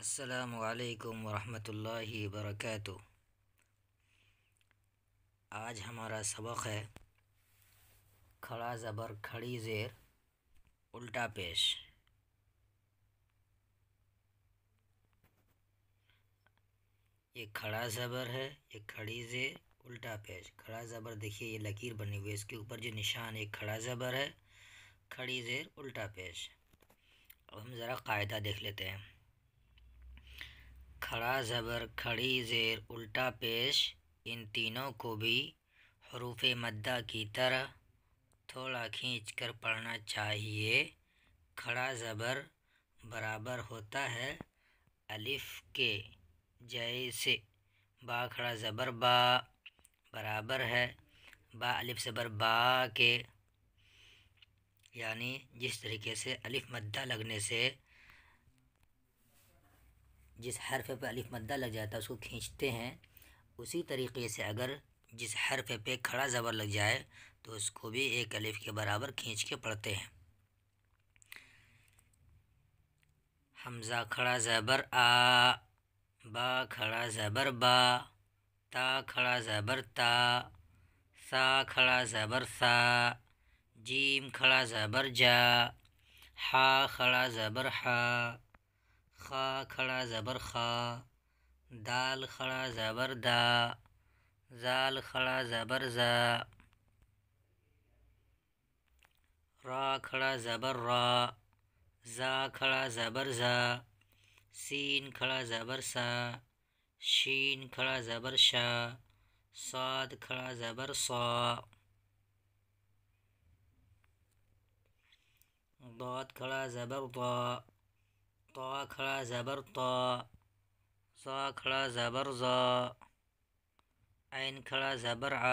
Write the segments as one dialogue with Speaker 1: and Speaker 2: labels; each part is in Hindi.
Speaker 1: असलकम वरहमतुल्लाहि वबरकातु आज हमारा सबक है खड़ा ज़बर खड़ी ज़ेर उल्टा पेश ये खड़ा ज़बर है ये खड़ी ज़ेर उल्टा पेश खड़ा ज़बर देखिए ये लकीर बनी हुई है इसके ऊपर जो निशान एक खड़ा ज़बर है खड़ी ज़ेर उल्टा पेश अब हम ज़रा कायदा देख लेते हैं खड़ा ज़बर खड़ी ज़ेर उल्टा पेश इन तीनों को भी हरूफ मद्दा की तरह थोड़ा खींच कर पढ़ना चाहिए खड़ा ज़बर बराबर होता है अलिफ के जैसे बा खड़ा ज़बर बा बराबर है बा अलिफ ज़बर बा के यानी जिस तरीके से अलिफ मद्दा लगने से जिस हरफ़ पे अलिफ मद्दा लग जाता है उसको खींचते हैं उसी तरीके से अगर जिस हरफ पे खड़ा ज़बर लग जाए तो उसको भी एक अलिफ के बराबर खींच के पढ़ते हैं हमज़ा खड़ा ज़बर आ बा खड़ा ज़बर बा ता खड़ा ज़बर ता सा खड़ा ज़बर सा जीम खड़ा ज़बर जा हा खड़ा ज़बर हा خا کھڑا زبر خا دال خڑا زبر دا زال خڑا زبر زا را کھڑا زبر را زا کھڑا زبر زا سین کھڑا زبر سا شین کھڑا زبر شا صاد کھڑا زبر سا ضاد کھڑا زبر ضا طا خڑا زبر طا صا خڑا زبر زا عين كلا زبر ع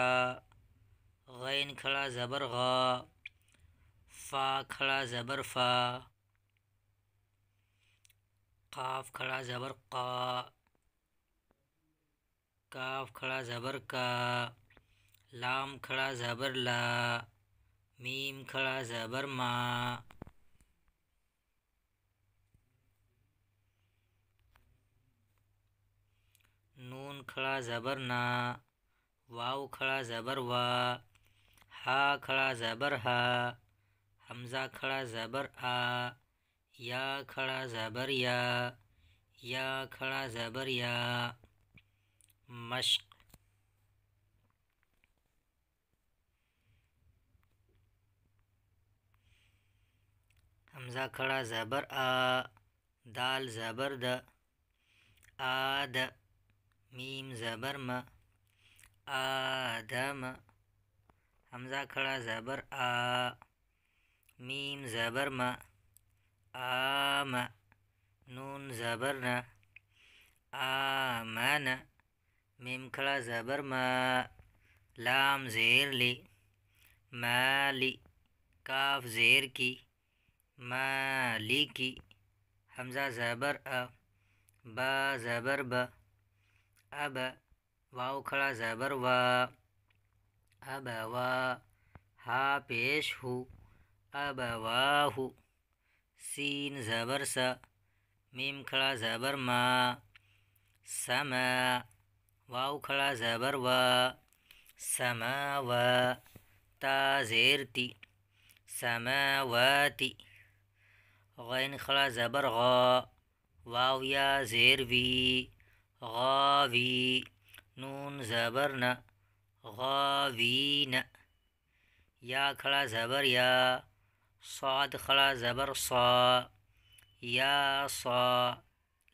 Speaker 1: غين كلا زبر غا فا كلا زبر فا قاف كلا زبر قا كلا खड़ा ज़बर كلا زبرلا ميم كلا زبرما نون کھڑا زبر نا واو کھڑا زبر وا ہا کھڑا زبر ہا حمزہ کھڑا زبر آ یا کھڑا زبر یا یا کھڑا زبر یا مشق حمزه کړه زبر ا دال زبر د دا ا د मीम ज़बर म आदम हमज़ा खड़ा ज़बर आ मीम ज़बर म आम नून ज़बर न आमन मीम खड़ा ज़बर म लाम ज़ेर ली माली काफ ज़ेर की माली की हमज़ा ज़बर अ बा ज़बर ब أبى واو کھڑا زبر و أبى و ها پیش ہو أبى واهو سين زبر س ميم کھڑا زبر ما سما واو کھڑا زبر و سما و تا زیر تی سماواتی غین خلا زبر غا واو یا زیر وی غاذي نون زبرنا غاذينا يا خلا زبر يا صاد خلا زبر صا يا صا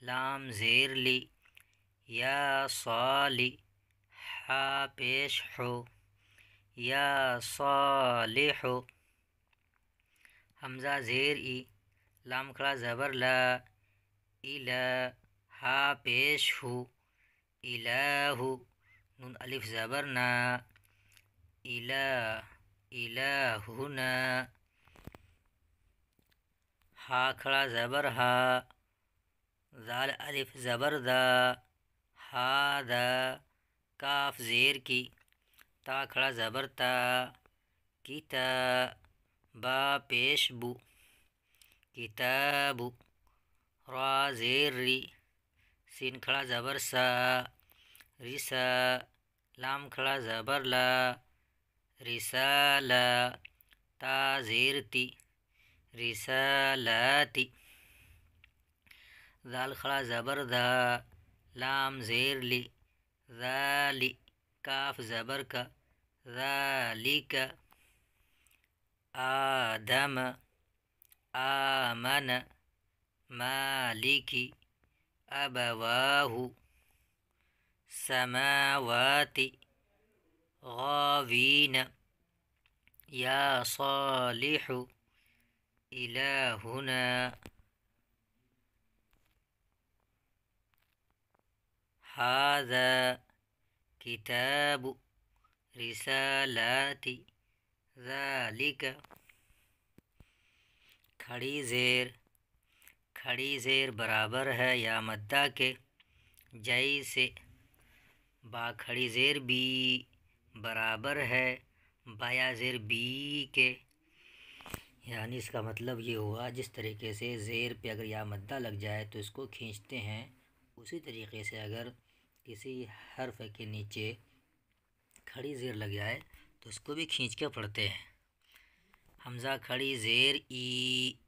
Speaker 1: لام زير لي يا صالي حا بيش حو يا صالح حمزة زير إي لام خلا زبر لا إلى ها پیش ہو الہ نون الف زبرنا إله الہنا ها کھڑا زبر ها زال الف زبر دا ها ذا كاف زیر کی تا کھڑا زبر تا کتا با پیش بو كتاب رازيري سین کھڑا زبر سا ریسا لام کھڑا زبر لا رسالة تا زیر تی رسالاتی ذال کھڑا زبر دا لام زیر لی ذالی کاف زبر کا ذالک آدم آمن مالکی أبواه سماوات غاوين يا صالح إلهنا هذا كتاب رسالات ذلك خڑی زیر खड़ी ज़ेर बराबर है या मद्दा के जैसे से बा खड़ी ज़ेर बी बराबर है बाया ज़ेर बी के यानी इसका मतलब ये हुआ जिस तरीके से ज़ेर पे अगर या मद्दा लग जाए तो इसको खींचते हैं उसी तरीके से अगर किसी हर्फ के नीचे खड़ी ज़ेर लग जाए तो उसको भी खींच के पढ़ते हैं हमज़ा खड़ी ज़ेर ई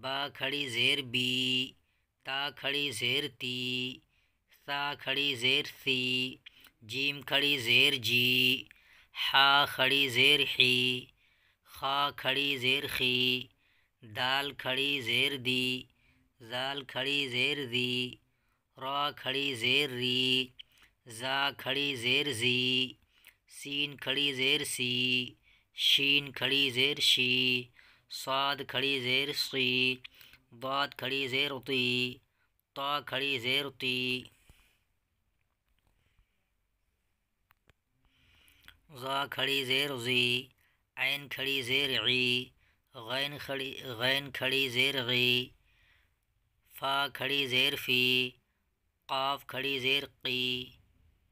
Speaker 1: बा खड़ी ज़ेर बी ता खड़ी ज़ेर ती सा खड़ी ज़ेर सी जीम खड़ी ज़ेर जी हा खड़ी ज़ेर ही खा खड़ी ज़ेर खी दाल खड़ी ज़ेर दी जाल खड़ी ज़ेर दी रा खड़ी ज़ेर री ज़ा खड़ी ज़ेर ज़ी सीन खड़ी ज़ेर सी शीन खड़ी ज़ेर शी साद खड़ी ज़ेर सी बाद खड़ी ज़ेर उती ता खड़ी ज़ेर उती ज़ा खड़ी ज़ेर उजी ऐन खड़ी ज़ेर ई गैन खड़ी गैन खड़ी ज़ेर गी फ़ा खड़ी ज़ेर फ़ी काफ खड़ी ज़ेर की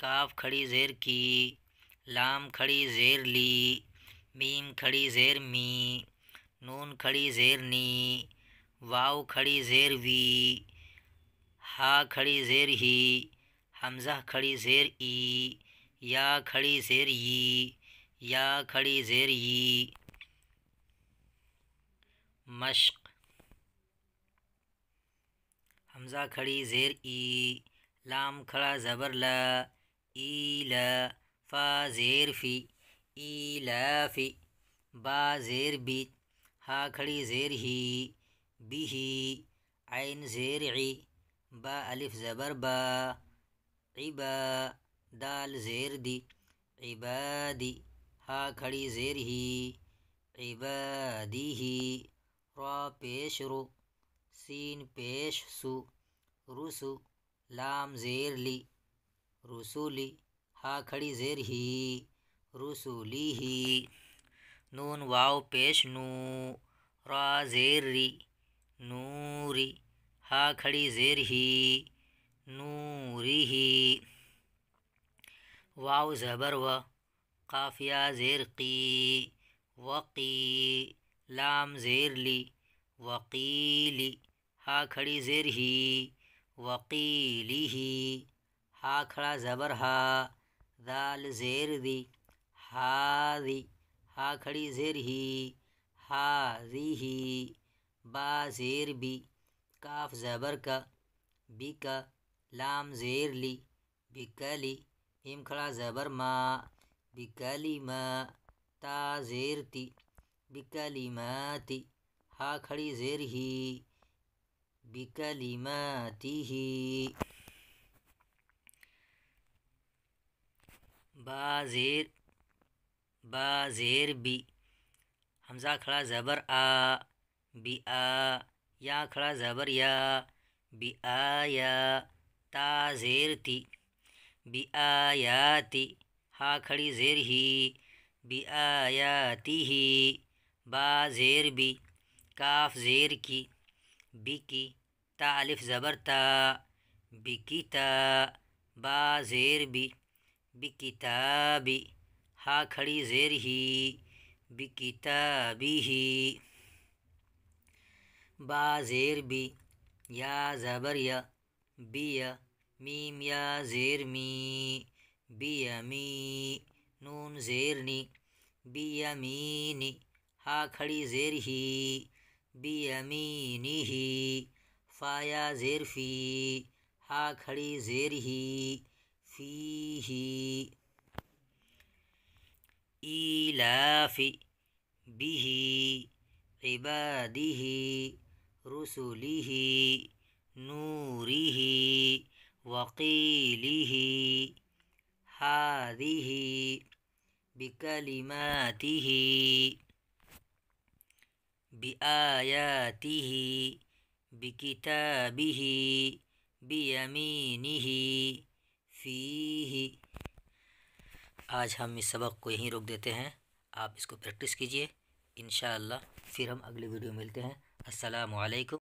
Speaker 1: काफ खड़ी ज़ेर की लाम खड़ी ज़ेर ली मीम खड़ी ज़ेर मी नून खड़ी ज़ेर नी वाव खड़ी ज़ेर वी हा खड़ी ज़ेर ही हमज़ा खड़ी ज़ेर ई या खड़ी ज़ेर ई या खड़ी ज़ेर ई मश्क हमज़ा खड़ी ज़ेर ई लाम खड़ा ज़बर ल ई ला फा ज़ेर फ़ी ई ल फ़ी बा ज़ेर बी ها کھڑی زیر ہی بی ہی عین زیر عی با الف زبر با عبا دال زیر دی عبادی ها کھڑی زیر ہی عبادی ہی را پیش رو سین پیش سو رسو لام زیر لی رسولی ہا کھڑی زیر ہی رسولی ہی نون واو پیش نو را زیر ری نوری हा खड़ी जेर ही नूरी ही वाव ज़बर व काफिया जेर की वकी लाम जेर ली वकीली हा खड़ी जेर ही वकीली ही हा खड़ा ज़बर हा दाल जेर दी हा दी हा खड़ी जेर ही हा री ही बा जेर बी काफ जबर का बी का लाम जेर ली बिकली हिम खड़ा जबर मा बिकली मा ता जेर ती बिकली ती हा खड़ी जेर ही बिकली माती ही बाजेर बा ज़ेर बी हमज़ा खड़ा ज़बर आ बी आ या खड़ा ज़बर या बी आ या ता ज़ेर ती बी आ या ती हा खड़ी ज़ेर ही बी आ या ती ही बा ज़ेर बी काफ ज़ेर की बी की ता अलिफ ज़बर ता बिकिता बा ज़ेर बी बिकिता बी हा खड़ी जेर ही बी ही बा जेर बी या ज़बर या बी या मीम या जेर मी बी या मी नून जेर नी बी या नी हा खड़ी जेर ही बी या नी ही फाया जेर फी हा खड़ी जेर ही फी ही إيلاف به عباده رسله نوره وقيله هذه بكلماته بآياته بكتابه بيمينه فيه आज हम इस सबक को यहीं रोक देते हैं आप इसको प्रैक्टिस कीजिए इन फिर हम अगले वीडियो मिलते हैं असलकम